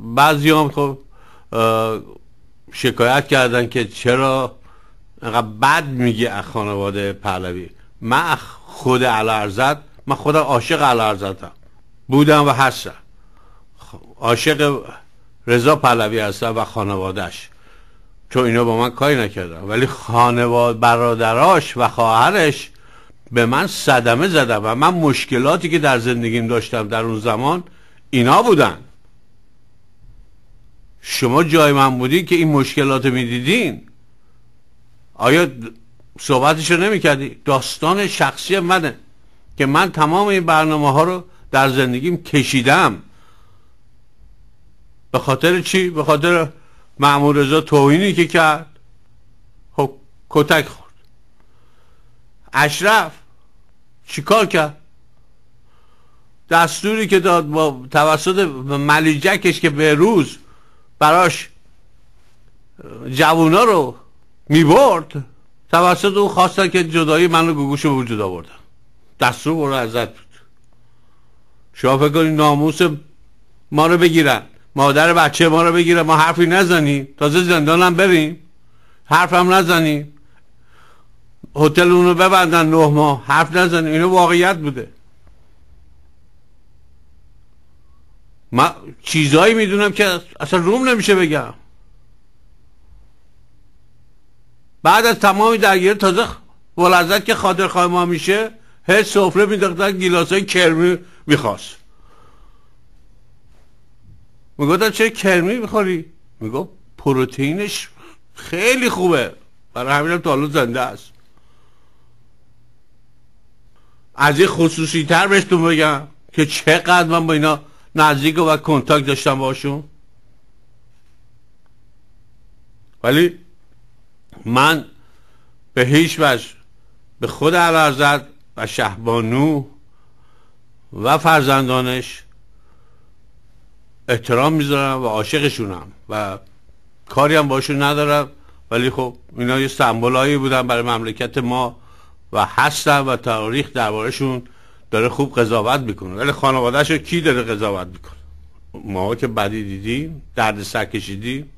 بعضی هم خب شکایت کردن که چرا انقدر بد میگه از خانواده پهلوی من خود علارزت من خودم عاشق علارزتم بودم و هستم خب، عاشق رضا پهلوی هستم و خانوادهش چون اینا با من کاری نکردم ولی خانواده برادراش و خواهرش به من صدمه زدم و من مشکلاتی که در زندگیم داشتم در اون زمان اینا بودن شما جای من بودی که این مشکلات میدیدین آیا صحبتش رو نمیکردی داستان شخصی منه که من تمام این برنامه ها رو در زندگیم کشیدم به خاطر چی؟ به خاطر معمول رضا توهینی که کرد خب کتک خورد اشرف چیکار کرد دستوری که داد با توسط ملیجکش که به روز براش جوونا رو میبرد توسط او خواستن که جدایی من رو گوگوش به وجود آوردن دستور برو ازت بود شما فکر کنید ناموس ما رو بگیرن مادر بچه ما رو بگیرن ما حرفی نزنیم تازه زندانم بریم حرفم نزنیم هتل اونو ببندن نه ماه حرف نزنیم اینو واقعیت بوده من چیزایی میدونم که اصلا روم نمیشه بگم بعد از تمام درگیر تازه ولزت که خاطر ما میشه هر سفره میداختن گیلاس های کرمی میخواست میگفتم چه کرمی میخوری؟ میگفت پروتئینش خیلی خوبه برای همینم تا حالا زنده است از این خصوصی تر بهتون بگم که چقدر من با اینا نزدیک و کنتاکت داشتم باشون ولی من به هیچ وجه به خود علازد و شهبانو و فرزندانش احترام میذارم و عاشقشونم و کاری هم باشون ندارم ولی خب اینا یه هایی بودن برای مملکت ما و هستن و تاریخ دربارهشون داره خوب قضاوت میکنه ولی خانوادهش رو کی داره قضاوت میکنه ما که بدی دیدیم درد سر کشیدیم